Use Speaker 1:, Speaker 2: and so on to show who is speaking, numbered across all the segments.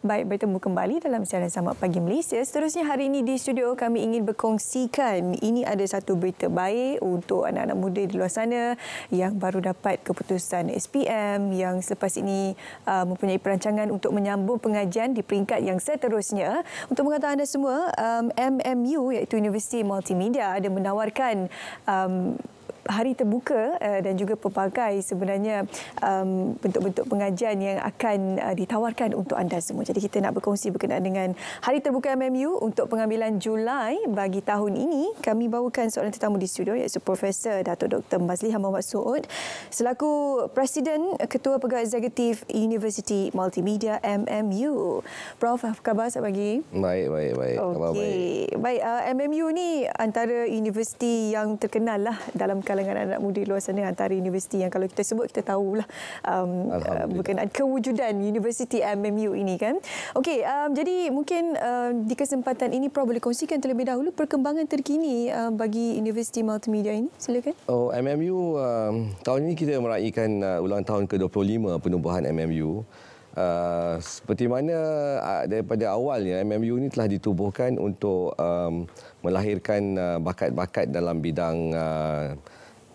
Speaker 1: Baik, bertemu kembali dalam siaran Selamat Pagi Malaysia. Seterusnya hari ini di studio kami ingin berkongsikan ini ada satu berita baik untuk anak-anak muda di luar sana yang baru dapat keputusan SPM yang selepas ini uh, mempunyai perancangan untuk menyambung pengajian di peringkat yang seterusnya. Untuk mengatakan anda semua, um, MMU iaitu Universiti Multimedia ada menawarkan um, hari terbuka eh, dan juga pelbagai sebenarnya um, bentuk-bentuk pengajian yang akan eh, ditawarkan untuk anda semua. Jadi kita nak berkongsi berkenaan dengan hari terbuka MMU untuk pengambilan Julai bagi tahun ini. Kami bawakan seorang tetamu di studio iaitu Profesor Dato' Dr. Mazli Hamamad Suud selaku Presiden Ketua Pegawai Eksekutif University Multimedia MMU. Prof, apa khabar selamat pagi?
Speaker 2: Baik, baik, baik. Okay. Baik, baik.
Speaker 1: Eh, MMU ni antara universiti yang terkenal lah dalam kalangan kalangan anak muda di luar sana antara universiti yang kalau kita sebut kita tahulah um, uh, berkenaan kewujudan universiti MMU ini kan. Okey, um, jadi mungkin um, di kesempatan ini Prof boleh kongsikan terlebih dahulu perkembangan terkini um, bagi Universiti Multimedia ini. Silakan.
Speaker 2: Oh, MMU um, tahun ini kita meraihkan uh, ulang tahun ke-25 penubuhan MMU. Uh, seperti mana uh, daripada awalnya MMU ini telah ditubuhkan untuk um, melahirkan uh, bakat-bakat dalam bidang uh,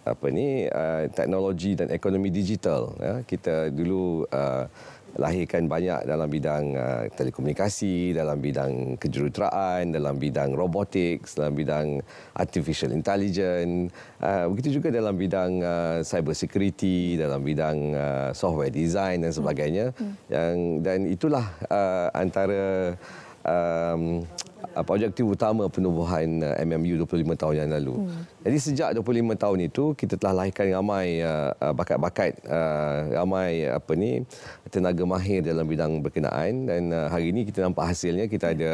Speaker 2: apa ni uh, teknologi dan ekonomi digital ya kita dulu uh, lahirkan banyak dalam bidang uh, telekomunikasi, dalam bidang kejuruteraan, dalam bidang robotik, dalam bidang artificial intelligence, uh, begitu juga dalam bidang uh, cyber security, dalam bidang uh, software design dan sebagainya. Hmm. hmm. Yang dan itulah uh, antara um, apa objektif utama penubuhan uh, MMU 25 tahun yang lalu. Hmm. Jadi sejak 25 tahun itu kita telah lahirkan ramai uh, uh, bakat-bakat uh, ramai apa ni tenaga mahir dalam bidang berkenaan dan uh, hari ini kita nampak hasilnya kita ada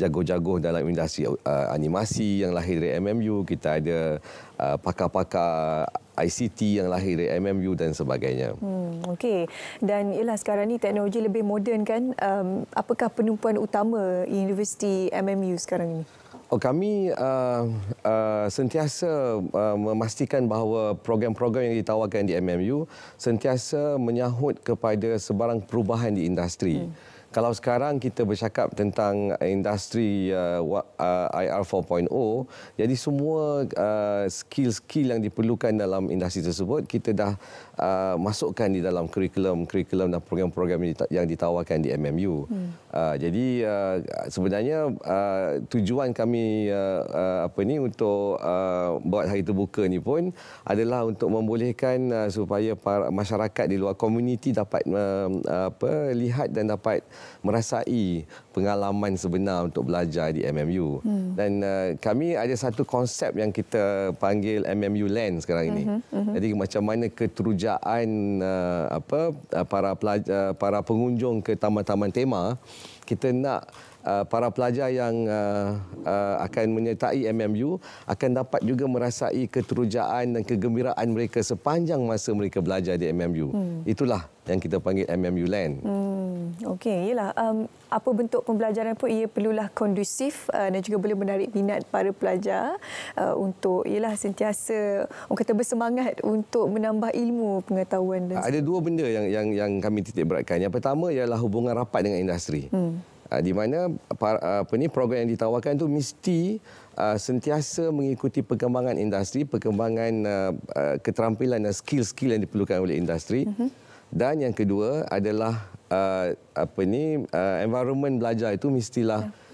Speaker 2: jago-jago dalam industri uh, animasi yang lahir dari MMU, kita ada Uh, pakar-pakar ICT yang lahir dari MMU dan sebagainya.
Speaker 1: Hmm, Okey. Dan ialah sekarang ni teknologi lebih moden kan. Um, apakah penumpuan utama Universiti MMU sekarang ini?
Speaker 2: Oh kami uh, uh, sentiasa uh, memastikan bahawa program-program yang ditawarkan di MMU sentiasa menyahut kepada sebarang perubahan di industri. Hmm kalau sekarang kita bercakap tentang uh, industri uh, uh, IR 4.0 jadi semua skill-skill yang diperlukan dalam industri tersebut kita dah masukkan di dalam kurikulum-kurikulum dan program-program yang ditawarkan di MMU. Hmm. jadi sebenarnya tujuan kami apa ni untuk buat hari terbuka ni pun adalah untuk membolehkan supaya masyarakat di luar komuniti dapat um, apa lihat dan dapat merasai pengalaman sebenar untuk belajar di MMU. Hmm. Dan uh, kami ada satu konsep yang kita panggil MMU Land sekarang ini. Hmm, hmm. Hmm. Jadi macam mana keterujaan uh, apa uh, para pelajar, uh, para pengunjung ke taman-taman tema kita nak Uh, para pelajar yang uh, uh, akan menyertai MMU akan dapat juga merasai keterujaan dan kegembiraan mereka sepanjang masa mereka belajar di MMU. Hmm. Itulah yang kita panggil MMU Land.
Speaker 1: Hmm okey iyalah um, apa bentuk pembelajaran pun ia perlulah kondusif uh, dan juga boleh menarik minat para pelajar uh, untuk iyalah sentiasa orang kata bersemangat untuk menambah ilmu pengetahuan dan ah, ada
Speaker 2: dua benda yang yang yang kami titik beratkan yang pertama ialah hubungan rapat dengan industri hmm. uh, di mana ah, apa ni program yang ditawarkan itu mesti Uh, sentiasa mengikuti perkembangan industri, perkembangan uh, uh, keterampilan dan skill-skill yang diperlukan oleh industri. Uh-huh. Dan yang kedua adalah uh, apa ni uh, environment belajar itu mestilah yeah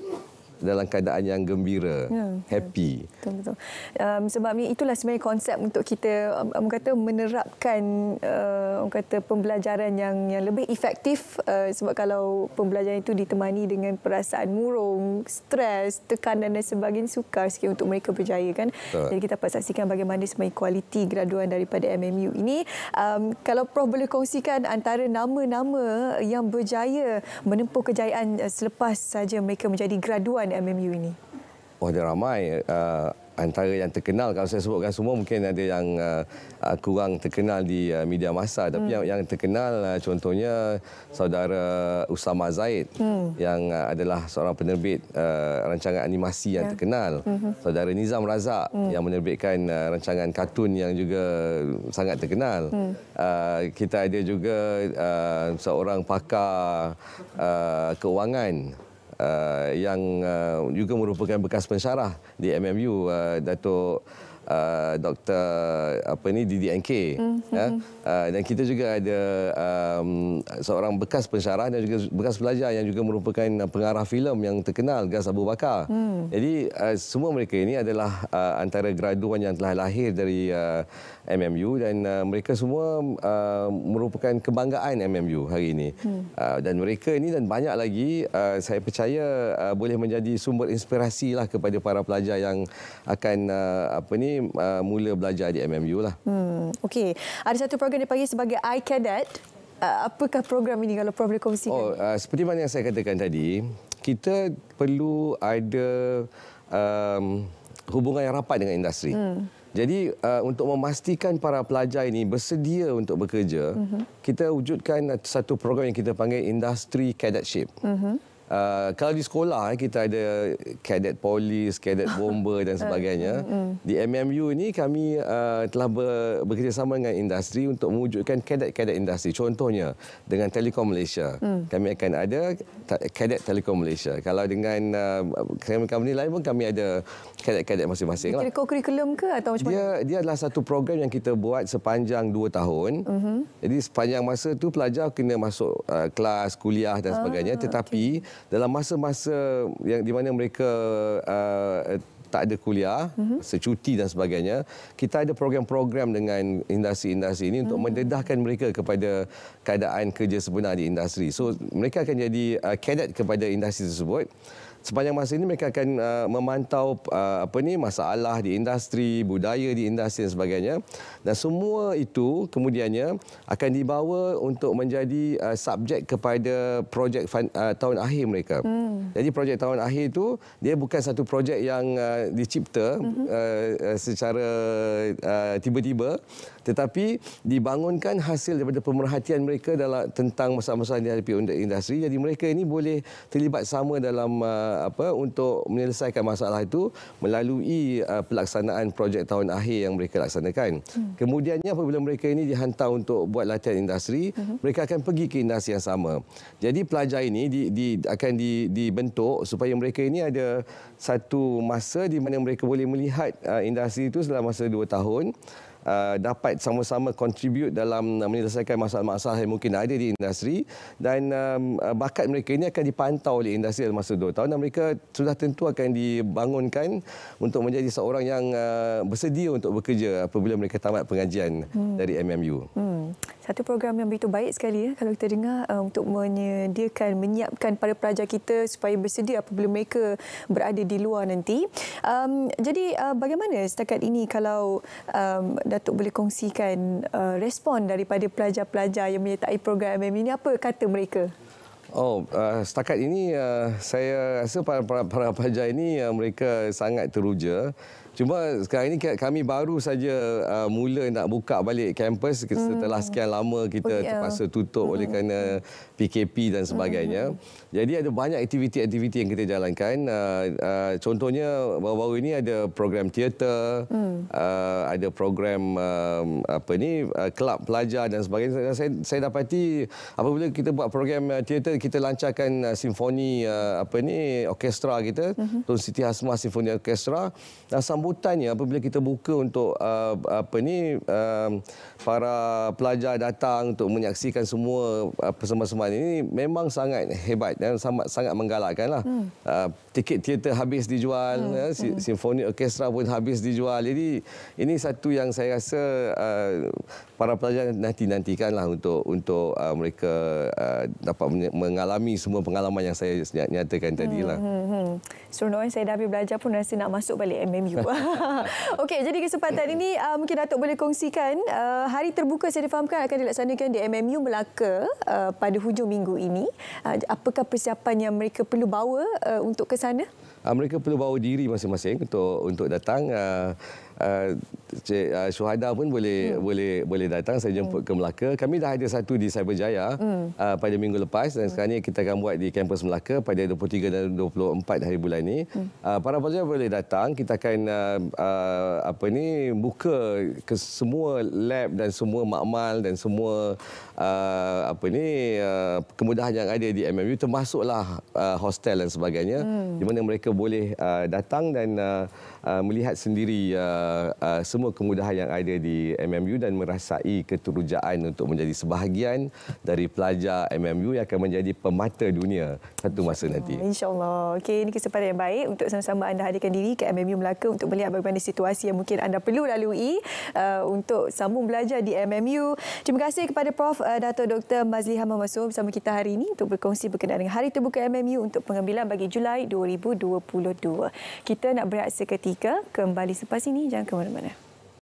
Speaker 2: dalam keadaan yang gembira, ya, happy.
Speaker 1: Ya, betul betul. Um, sebab ni itulah sebenarnya konsep untuk kita um, um, kata menerapkan uh, um, kata pembelajaran yang yang lebih efektif uh, sebab kalau pembelajaran itu ditemani dengan perasaan murung, stres, tekanan dan sebagainya sukar sikit untuk mereka berjaya kan. Jadi kita dapat saksikan bagaimana sebenarnya kualiti graduan daripada MMU ini. Um, kalau prof boleh kongsikan antara nama-nama yang berjaya menempuh kejayaan uh, selepas saja mereka menjadi graduan lawan MMU ini?
Speaker 2: Oh, dia ramai. Uh antara yang terkenal kalau saya sebutkan semua mungkin ada yang uh, kurang terkenal di uh, media masa tapi hmm. yang yang terkenal uh, contohnya saudara Usama Zaid hmm. yang uh, adalah seorang penerbit uh, rancangan animasi yang yeah. terkenal mm-hmm. saudara Nizam Razak hmm. yang menerbitkan uh, rancangan kartun yang juga sangat terkenal hmm. uh, kita ada juga uh, seorang pakar uh, keuangan Uh, yang uh, juga merupakan bekas pensyarah di MMU uh, Datuk uh, Dr apa ni DDNK mm -hmm. ya mm-hmm. uh, dan kita juga ada um, seorang bekas pensyarah dan juga bekas pelajar yang juga merupakan pengarah filem yang terkenal Gas Abu Bakar. Mm. Jadi uh, semua mereka ini adalah uh, antara graduan yang telah lahir dari uh, MMU dan uh, mereka semua uh, merupakan kebanggaan MMU hari ini. Mm. Uh, dan mereka ini dan banyak lagi uh, saya percaya uh, boleh menjadi sumber inspirasi lah kepada para pelajar yang akan uh, apa ni uh, mula belajar di MMU lah.
Speaker 1: Hmm, Okey. Ada satu program yang dipanggil sebagai iCadet. Uh, apakah program ini kalau program kongsikan? Oh,
Speaker 2: uh, seperti mana yang saya katakan tadi, kita perlu ada um, hubungan yang rapat dengan industri. Hmm. Jadi uh, untuk memastikan para pelajar ini bersedia untuk bekerja, uh-huh. kita wujudkan satu program yang kita panggil industry cadetship. Uh-huh. Uh, kalau di sekolah eh, kita ada kadet polis, kadet bomber dan sebagainya. Mm, mm. Di MMU ini kami uh, telah bekerjasama dengan industri untuk mewujudkan kadet-kadet industri. Contohnya dengan Telekom Malaysia. Mm. kami akan ada kadet Telekom Malaysia. Kalau dengan kerajaan uh, company uh, lain pun kami ada kadet-kadet masing-masing. Lah. Kira
Speaker 1: kurikulum ke atau macam mana?
Speaker 2: Dia adalah satu program yang kita buat sepanjang dua tahun. Mm-hmm. Jadi sepanjang masa tu pelajar kena masuk kelas, kuliah dan ah, sebagainya. Tetapi dalam masa-masa yang di mana mereka uh, eh, tak ada kuliah, mm-hmm. secuti dan sebagainya. Kita ada program-program dengan industri-industri ini untuk mm-hmm. mendedahkan mereka kepada keadaan kerja sebenar di industri. So mereka akan jadi uh, cadet kepada industri tersebut sepanjang masa ini mereka akan uh, memantau uh, apa ni masalah di industri budaya di industri dan sebagainya dan semua itu kemudiannya akan dibawa untuk menjadi uh, subjek kepada projek uh, tahun akhir mereka hmm. jadi projek tahun akhir itu dia bukan satu projek yang uh, dicipta hmm. uh, secara uh, tiba-tiba tetapi dibangunkan hasil daripada pemerhatian mereka dalam tentang masalah-masalah yang dihadapi oleh industri jadi mereka ini boleh terlibat sama dalam uh, Eh, apa untuk menyelesaikan masalah itu melalui uh, pelaksanaan projek tahun akhir yang mereka laksanakan. Hmm. Kemudiannya apabila mereka ini dihantar untuk buat latihan industri, hmm. mereka akan pergi ke industri yang sama. Jadi pelajar ini di, di, akan di, dibentuk supaya mereka ini ada satu masa di mana mereka boleh melihat uh, industri itu selama masa dua tahun. Uh, dapat sama-sama contribute dalam uh, menyelesaikan masalah-masalah yang mungkin ada di industri dan um, uh, bakat mereka ini akan dipantau oleh industri dalam masa dua tahun dan mereka sudah tentu akan dibangunkan untuk menjadi seorang yang uh, bersedia untuk bekerja apabila mereka tamat pengajian hmm. dari MMU.
Speaker 1: Hmm satu program yang begitu baik sekali ya kalau kita dengar uh, untuk menyediakan menyiapkan para pelajar kita supaya bersedia apabila mereka berada di luar nanti. Um, jadi uh, bagaimana setakat ini kalau um, Datuk boleh kongsikan uh, respon daripada pelajar-pelajar yang menyertai program MM ini apa kata mereka?
Speaker 2: Oh, uh, setakat ini uh, saya rasa para para, para pelajar ini uh, mereka sangat teruja. Cuma sekarang ini kami baru saja uh, mula nak buka balik kampus setelah hmm. sekian lama kita oh, yeah. terpaksa tutup oleh hmm. kerana PKP dan hmm. sebagainya. Jadi ada banyak aktiviti-aktiviti yang kita jalankan. Uh, uh, contohnya baru-baru ini ada program teater, mm. uh, ada program um, apa ni uh, kelab pelajar dan sebagainya. Dan saya saya dapati apabila kita buat program uh, teater kita lancarkan uh, simfoni uh, apa ni orkestra kita uh-huh. Tun Siti Hasmah Simfoni Orkestra dan sambutannya apabila kita buka untuk uh, apa ni uh, para pelajar datang untuk menyaksikan semua uh, persembahan ini memang sangat hebat dan sangat sangat menggalakkanlah hmm. uh, tiket teater habis dijual hmm. ya, simfoni orkestra pun habis dijual jadi ini satu yang saya rasa uh, para pelajar nanti nantikanlah untuk untuk uh, mereka uh, dapat meng- mengalami semua pengalaman yang saya nyatakan tadi lah. Hmm,
Speaker 1: hmm, hmm. Seronok kan saya dah habis belajar pun rasa nak masuk balik MMU. Okey, jadi kesempatan ini uh, mungkin Datuk boleh kongsikan. Uh, hari terbuka saya difahamkan akan dilaksanakan di MMU Melaka uh, pada hujung minggu ini. Uh, apakah persiapan yang mereka perlu bawa uh, untuk ke sana?
Speaker 2: uh, mereka perlu bawa diri masing-masing untuk untuk datang uh, ah, uh, ah, uh, Syuhada pun boleh hmm. boleh boleh datang saya jemput hmm. ke Melaka kami dah ada satu di Cyberjaya hmm. uh, pada minggu lepas dan hmm. sekarang ini kita akan buat di kampus Melaka pada 23 dan 24 hari bulan ini hmm. uh, para pelajar boleh datang kita akan uh, uh, apa ni buka ke semua lab dan semua makmal dan semua uh, apa ni uh, kemudahan yang ada di MMU termasuklah uh, hostel dan sebagainya hmm. di mana mereka boleh uh, datang dan uh, uh, melihat sendiri uh, uh, semua kemudahan yang ada di MMU dan merasai keterujaan untuk menjadi sebahagian dari pelajar MMU yang akan menjadi pemata dunia satu masa nanti. Ah,
Speaker 1: InsyaAllah. Okay, ini kesempatan yang baik untuk sama-sama anda hadirkan diri ke MMU Melaka untuk melihat bagaimana situasi yang mungkin anda perlu lalui uh, untuk sambung belajar di MMU. Terima kasih kepada Prof. Uh, Dato' Dr. Mazliha Mahmasul bersama kita hari ini untuk berkongsi berkenaan dengan Hari Terbuka MMU untuk pengambilan bagi Julai 2020. 2022. Kita nak berehat seketika. Kembali selepas ini. Jangan ke mana-mana.